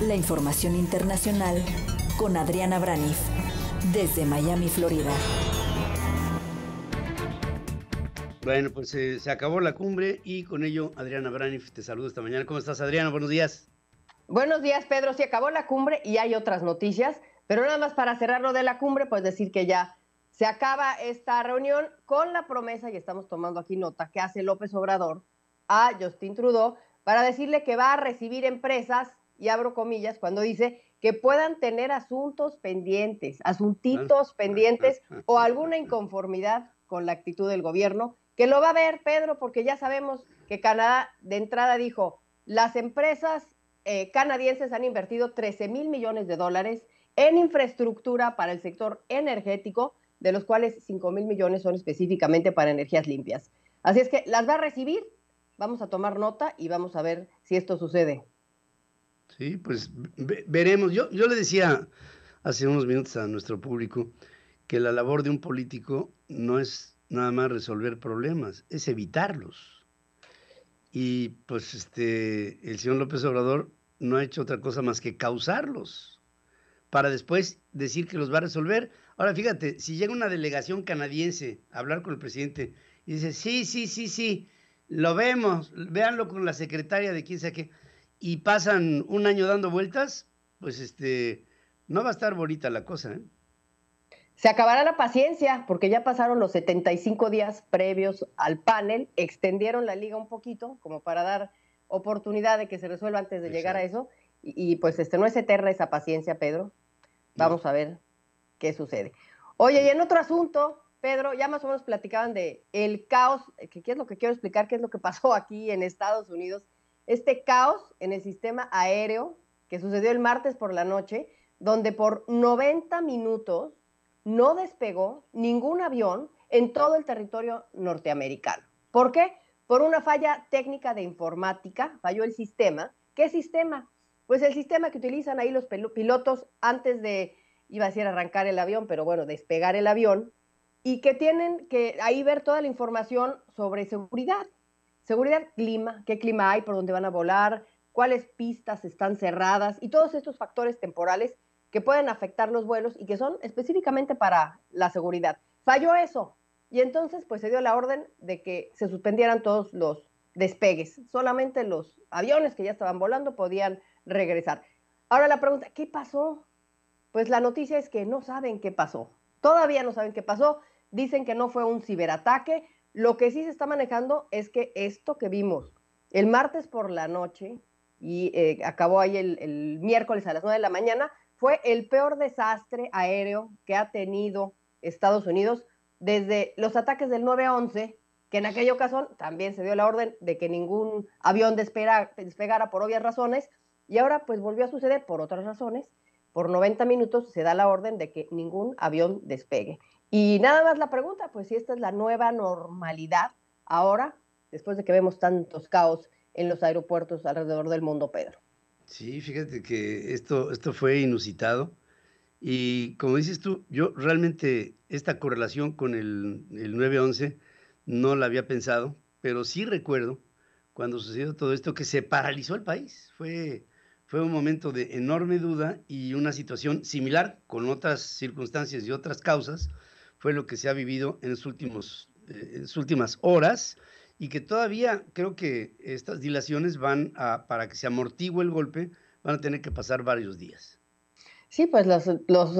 La información internacional con Adriana Braniff desde Miami, Florida. Bueno, pues eh, se acabó la cumbre y con ello Adriana Braniff te saludo esta mañana. ¿Cómo estás, Adriana? Buenos días. Buenos días, Pedro. Se acabó la cumbre y hay otras noticias, pero nada más para cerrar lo de la cumbre, pues decir que ya se acaba esta reunión con la promesa, y estamos tomando aquí nota, que hace López Obrador a Justin Trudeau para decirle que va a recibir empresas, y abro comillas, cuando dice que puedan tener asuntos pendientes, asuntitos pendientes o alguna inconformidad con la actitud del gobierno, que lo va a ver Pedro, porque ya sabemos que Canadá de entrada dijo, las empresas eh, canadienses han invertido 13 mil millones de dólares en infraestructura para el sector energético, de los cuales 5 mil millones son específicamente para energías limpias. Así es que las va a recibir vamos a tomar nota y vamos a ver si esto sucede. Sí, pues veremos. Yo, yo le decía hace unos minutos a nuestro público que la labor de un político no es nada más resolver problemas, es evitarlos. Y pues este, el señor López Obrador no ha hecho otra cosa más que causarlos, para después decir que los va a resolver. Ahora fíjate, si llega una delegación canadiense a hablar con el presidente y dice, sí, sí, sí, sí, lo vemos, véanlo con la secretaria de quién sea que... y pasan un año dando vueltas, pues este, no va a estar bonita la cosa. ¿eh? Se acabará la paciencia, porque ya pasaron los 75 días previos al panel, extendieron la liga un poquito, como para dar oportunidad de que se resuelva antes de llegar a eso, y, pues este no es eterna esa paciencia, Pedro. Vamos a ver qué sucede. Oye, y en otro asunto, Pedro, ya más o menos platicaban de el caos, eh, que qué es lo que quiero explicar, qué es lo que pasó aquí en Estados Unidos, este caos en el sistema aéreo que sucedió el martes por la noche, donde por 90 minutos no despegó ningún avión en todo el territorio norteamericano. ¿Por qué? Por una falla técnica de informática, falló el sistema. ¿Qué sistema? Pues el sistema que utilizan ahí los pilotos antes de, iba a decir arrancar el avión, pero bueno, despegar el avión, y que tienen que ahí ver toda la información sobre seguridad. Seguridad, clima, qué clima hay, por dónde van a volar, cuáles pistas están cerradas y todos estos factores temporales que pueden afectar los vuelos y que son específicamente para la seguridad. Falló eso y entonces pues se dio la orden de que se suspendieran todos los despegues. Solamente los aviones que ya estaban volando podían regresar. Ahora la pregunta, ¿qué pasó? Pues la noticia es que no saben qué pasó. Todavía no saben qué pasó dicen que no fue un ciberataque. Lo que sí se está manejando es que esto que vimos el martes por la noche y eh, acabó ahí el, miércoles a las 9 de la mañana fue el peor desastre aéreo que ha tenido Estados Unidos desde los ataques del 9-11, que en aquella ocasión también se dio la orden de que ningún avión despegara por obvias razones, y ahora pues volvió a suceder por otras razones, por 90 minutos se da la orden de que ningún avión despegue. Y nada más la pregunta, pues si esta es la nueva normalidad ahora, después de que vemos tantos caos en los aeropuertos alrededor del mundo, Pedro. Sí, fíjate que esto, esto fue inusitado. Y como dices tú, yo realmente esta correlación con el, 9-11 no la había pensado, pero sí recuerdo cuando sucedió todo esto que se paralizó el país. Fue, fue un momento de enorme duda y una situación similar con otras circunstancias y otras causas, fue lo que se ha vivido en, los eh, las últimas horas y que todavía creo que estas dilaciones van a, para que se amortigue el golpe, van a tener que pasar varios días. Sí, pues los,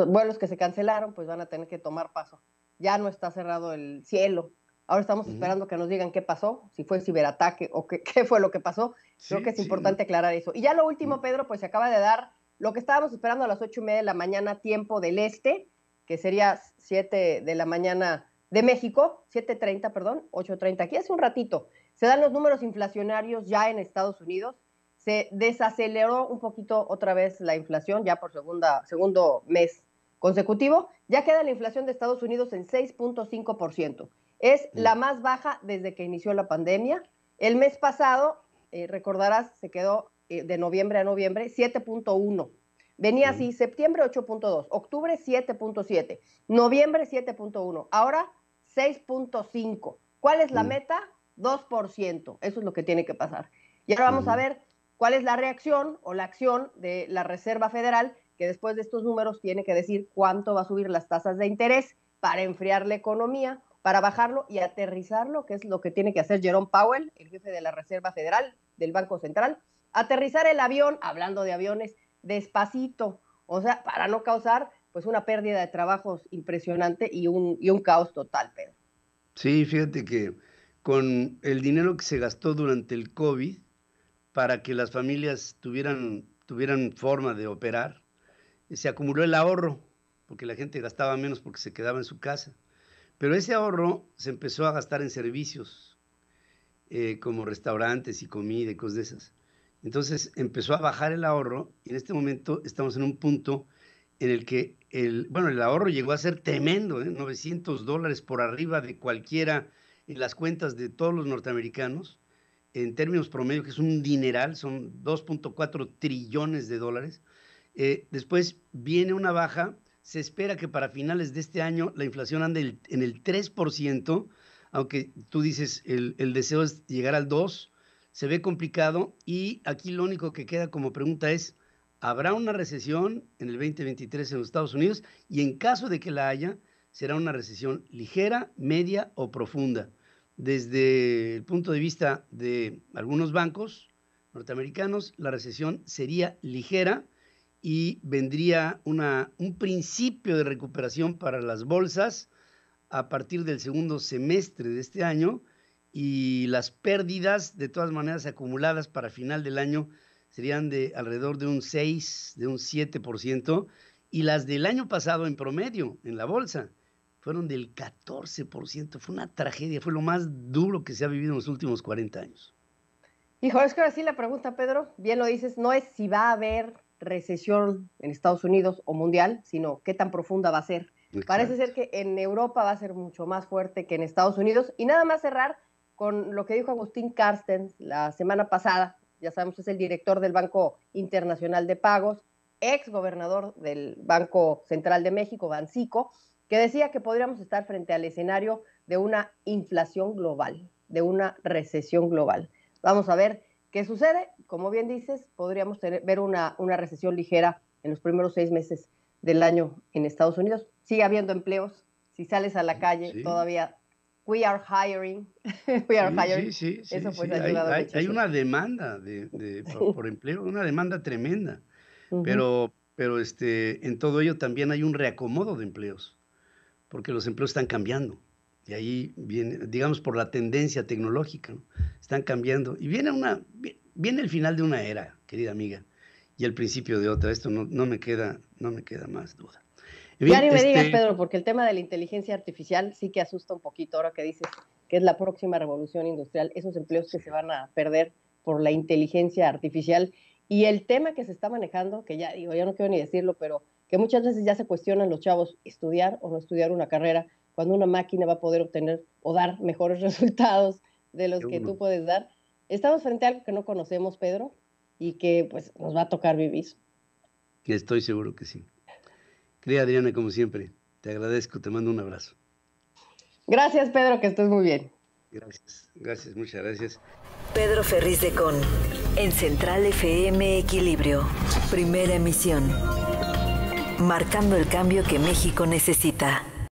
vuelos que se cancelaron, pues van a tener que tomar paso. Ya no está cerrado el cielo. Ahora estamos esperando que nos digan qué pasó, si fue ciberataque o qué, fue lo que pasó. creo que es importante aclarar eso. Y ya lo último, mm. Pedro, pues se acaba de dar lo que estábamos esperando a las ocho y media de la mañana, tiempo del este que sería 7 de la mañana de México, 7.30, perdón, 8.30. Aquí hace un ratito se dan los números inflacionarios ya en Estados Unidos. Se desaceleró un poquito otra vez la inflación, ya por segunda, segundo mes consecutivo. Ya queda la inflación de Estados Unidos en 6.5%. Es mm. la más baja desde que inició la pandemia. El mes pasado, eh, recordarás, se quedó eh, de noviembre a noviembre 7.1%. Venía así, septiembre 8.2, octubre 7.7, noviembre 7.1, ahora 6.5. ¿Cuál es la meta? 2%. Eso es lo que tiene que pasar. Y ahora vamos a ver cuál es la reacción o la acción de la Reserva Federal, que después de estos números tiene que decir cuánto va a subir las tasas de interés para enfriar la economía, para bajarlo y aterrizarlo, que es lo que tiene que hacer Jerome Powell, el jefe de la Reserva Federal del Banco Central, aterrizar el avión, hablando de aviones, despacito, o sea, para no causar pues una pérdida de trabajos impresionante y un, un caos total, Pedro. Sí, fíjate que con el dinero que se gastó durante el COVID para que las familias tuvieran, tuvieran forma de operar, se acumuló el ahorro, porque la gente gastaba menos porque se quedaba en su casa. Pero ese ahorro se empezó a gastar en servicios, eh, como restaurantes y comida y cosas de esas. Entonces empezó a bajar el ahorro y en este momento estamos en un punto en el que el, bueno, el ahorro llegó a ser tremendo, 900 ¿eh? dólares por arriba de cualquiera en las cuentas de todos los norteamericanos, en términos promedio, que es un dineral, son 2.4 trillones de dólares. Eh, después viene una baja, se espera que para finales de este año la inflación ande en el 3%, aunque tú dices el, el deseo es llegar al 2%, se ve complicado y aquí lo único que queda como pregunta es, ¿habrá una recesión en el 2023 en los Estados Unidos? Y en caso de que la haya, será una recesión ligera, media o profunda. Desde el punto de vista de algunos bancos norteamericanos, la recesión sería ligera y vendría una, un principio de recuperación para las bolsas a partir del segundo semestre de este año, y las pérdidas de todas maneras acumuladas para final del año serían de alrededor de un 6, de un 7%, y las del año pasado en promedio en la bolsa fueron del 14%, fue una tragedia, fue lo más duro que se ha vivido en los últimos 40 años. Hijo, es que ahora sí la pregunta, Pedro, bien lo dices, no es si va a haber recesión en Estados Unidos o mundial, sino qué tan profunda va a ser. Parece ser que en Europa va a ser mucho más fuerte que en Estados Unidos. Y nada más cerrar con lo que dijo Agustín Carsten la semana pasada, ya sabemos es el director del Banco Internacional de Pagos, ex gobernador del Banco Central de México, Bancico, que decía que podríamos estar frente al escenario de una inflación global, de una recesión global. Vamos a ver qué sucede. Como bien dices, podríamos tener, ver una, una recesión ligera en los primeros seis meses del año en Estados Unidos. Sigue habiendo empleos. Si sales a la calle, todavía We are hiring. We are hiring. Sí, sí, hay, una demanda de, por, empleo, una demanda tremenda. Pero, pero este, en todo ello también hay un reacomodo de empleos, porque los empleos están cambiando. Y ahí viene, digamos, por la tendencia tecnológica, están cambiando. Y viene, una, viene el final de una era, querida amiga, y el principio de otra. Esto no, no, me, queda, no me queda más duda ya me digas, este Pedro, porque el tema de la inteligencia artificial sí que asusta un poquito ahora que dices que es la próxima revolución industrial, esos empleos que se van a perder por la inteligencia artificial y el tema que se está manejando, que ya digo, ya no quiero ni decirlo, pero que muchas veces ya se cuestionan los chavos estudiar o no estudiar una carrera cuando una máquina va a poder obtener o dar mejores resultados de los que tú puedes dar. Estamos frente a algo que no conocemos, Pedro, y que pues nos va a tocar vivir. Que estoy seguro que sí. Querida Adriana, como siempre, te agradezco, te mando un abrazo. Gracias, Pedro, que estés muy bien. Gracias, gracias, muchas gracias. Pedro Ferriz de Con, en Central FM Equilibrio, primera emisión. Marcando el cambio que México necesita.